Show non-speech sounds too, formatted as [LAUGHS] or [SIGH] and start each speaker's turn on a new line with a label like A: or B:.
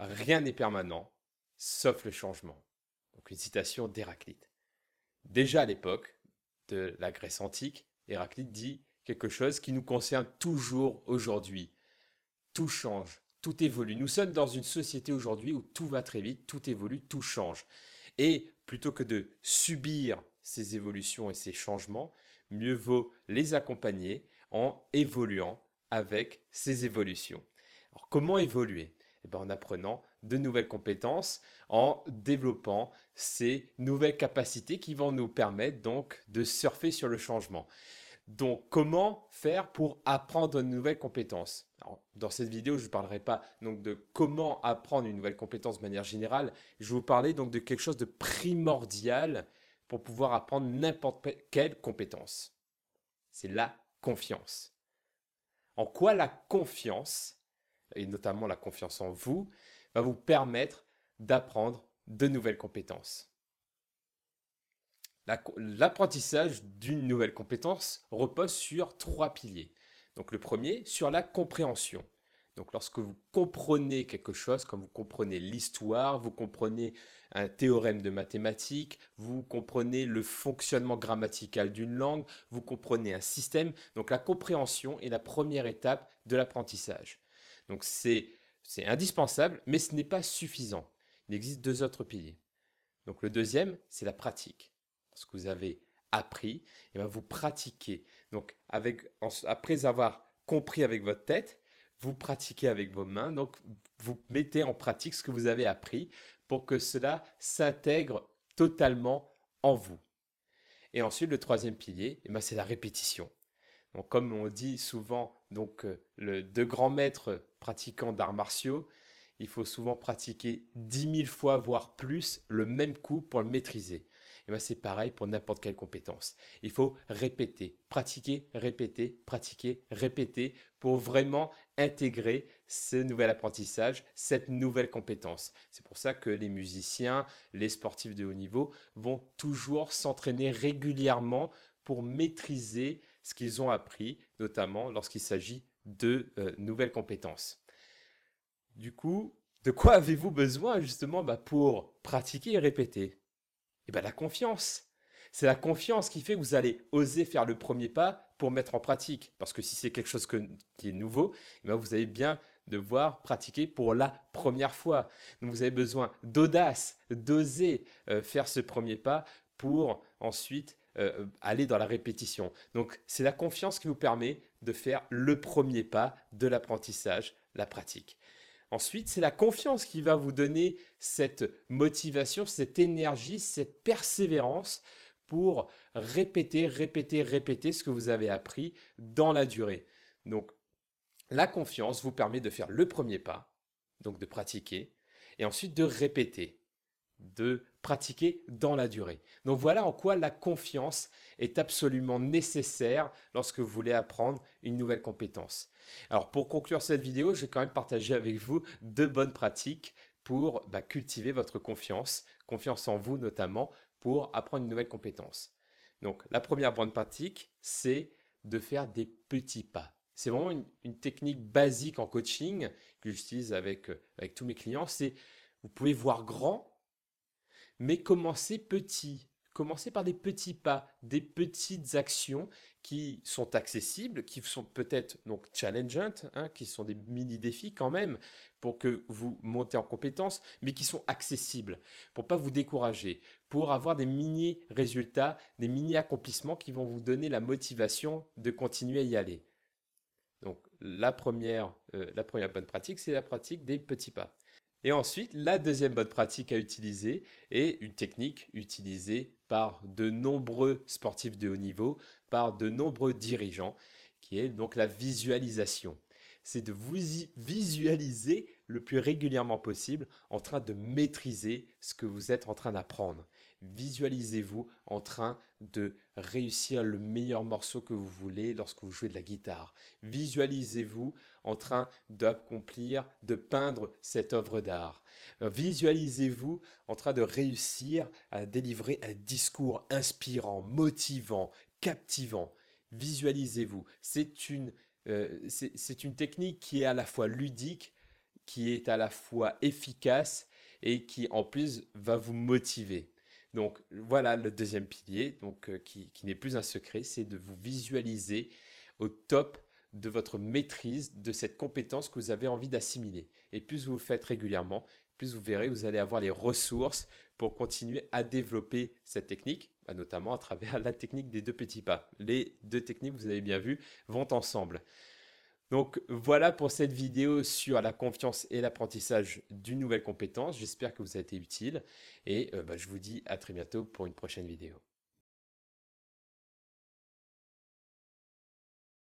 A: Rien n'est permanent, sauf le changement. Donc une citation d'Héraclite. Déjà à l'époque de la Grèce antique, Héraclite dit quelque chose qui nous concerne toujours aujourd'hui. Tout change, tout évolue. Nous sommes dans une société aujourd'hui où tout va très vite, tout évolue, tout change. Et plutôt que de subir ces évolutions et ces changements, mieux vaut les accompagner en évoluant avec ces évolutions. Alors comment évoluer eh ben, en apprenant de nouvelles compétences, en développant ces nouvelles capacités qui vont nous permettre donc de surfer sur le changement. Donc, comment faire pour apprendre de nouvelles compétences Dans cette vidéo, je ne parlerai pas donc, de comment apprendre une nouvelle compétence de manière générale. Je vais vous parler donc de quelque chose de primordial pour pouvoir apprendre n'importe quelle compétence. C'est la confiance. En quoi la confiance et notamment la confiance en vous, va vous permettre d'apprendre de nouvelles compétences. L'apprentissage d'une nouvelle compétence repose sur trois piliers. Donc le premier, sur la compréhension. Donc lorsque vous comprenez quelque chose, comme vous comprenez l'histoire, vous comprenez un théorème de mathématiques, vous comprenez le fonctionnement grammatical d'une langue, vous comprenez un système. Donc la compréhension est la première étape de l'apprentissage. Donc c'est indispensable, mais ce n'est pas suffisant. Il existe deux autres piliers. Donc le deuxième, c'est la pratique. Ce que vous avez appris, et eh ben, vous pratiquez. Donc après avoir compris avec votre tête, vous pratiquez avec vos mains. Donc vous mettez en pratique ce que vous avez appris pour que cela s'intègre totalement en vous. Et ensuite, le troisième pilier, eh ben, c'est la répétition comme on dit souvent, donc euh, le de grands maîtres pratiquant d'arts martiaux, il faut souvent pratiquer 10 000 fois, voire plus, le même coup pour le maîtriser. Et ben, c'est pareil pour n'importe quelle compétence. Il faut répéter, pratiquer, répéter, pratiquer, répéter pour vraiment intégrer ce nouvel apprentissage, cette nouvelle compétence. C'est pour ça que les musiciens, les sportifs de haut niveau vont toujours s'entraîner régulièrement pour maîtriser ce qu'ils ont appris, notamment lorsqu'il s'agit de euh, nouvelles compétences. Du coup, de quoi avez-vous besoin justement bah, pour pratiquer et répéter Eh bien la confiance. C'est la confiance qui fait que vous allez oser faire le premier pas pour mettre en pratique. Parce que si c'est quelque chose qui est nouveau, eh ben, vous allez bien devoir pratiquer pour la première fois. Donc vous avez besoin d'audace, d'oser euh, faire ce premier pas pour ensuite euh, aller dans la répétition. Donc, c'est la confiance qui vous permet de faire le premier pas de l'apprentissage, la pratique. Ensuite, c'est la confiance qui va vous donner cette motivation, cette énergie, cette persévérance pour répéter, répéter, répéter ce que vous avez appris dans la durée. Donc, la confiance vous permet de faire le premier pas, donc de pratiquer, et ensuite de répéter de pratiquer dans la durée. Donc voilà en quoi la confiance est absolument nécessaire lorsque vous voulez apprendre une nouvelle compétence. Alors pour conclure cette vidéo, je vais quand même partager avec vous deux bonnes pratiques pour bah, cultiver votre confiance, confiance en vous notamment, pour apprendre une nouvelle compétence. Donc la première bonne pratique, c'est de faire des petits pas. C'est vraiment une, une, technique basique en coaching que j'utilise avec, avec tous mes clients. C'est vous pouvez voir grand mais commencez petit. Commencez par des petits pas, des petites actions qui sont accessibles, qui sont peut-être donc challengeantes, hein, qui sont des mini-défis quand même pour que vous montez en compétence, mais qui sont accessibles pour ne pas vous décourager, pour avoir des mini-résultats, des mini-accomplissements qui vont vous donner la motivation de continuer à y aller. Donc la première, euh, la première bonne pratique, c'est la pratique des petits pas. Et ensuite, la deuxième bonne pratique à utiliser est une technique utilisée par de nombreux sportifs de haut niveau, par de nombreux dirigeants, qui est donc la visualisation. C'est de vous visualiser le plus régulièrement possible en train de maîtriser ce que vous êtes en train d'apprendre. Visualisez-vous en train de réussir le meilleur morceau que vous voulez lorsque vous jouez de la guitare. Visualisez-vous en train d'accomplir, de peindre cette œuvre d'art. Visualisez-vous en train de réussir à délivrer un discours inspirant, motivant, captivant. Visualisez-vous. C'est une, euh, c'est une technique qui est à la fois ludique, qui est à la fois efficace et qui en plus va vous motiver. Donc voilà le deuxième pilier, euh, qui, n'est plus un secret, c'est de vous visualiser au top de votre maîtrise de cette compétence que vous avez envie d'assimiler. Et plus vous le faites régulièrement, plus vous verrez, vous allez avoir les ressources pour continuer à développer cette technique, bah, notamment à travers [LAUGHS] la technique des deux petits pas. Les deux techniques, vous avez bien vu, vont ensemble. Donc voilà pour cette vidéo sur la confiance et l'apprentissage d'une nouvelle compétence. J'espère que vous avez été utile et euh, bah, je vous dis à très bientôt pour une prochaine vidéo.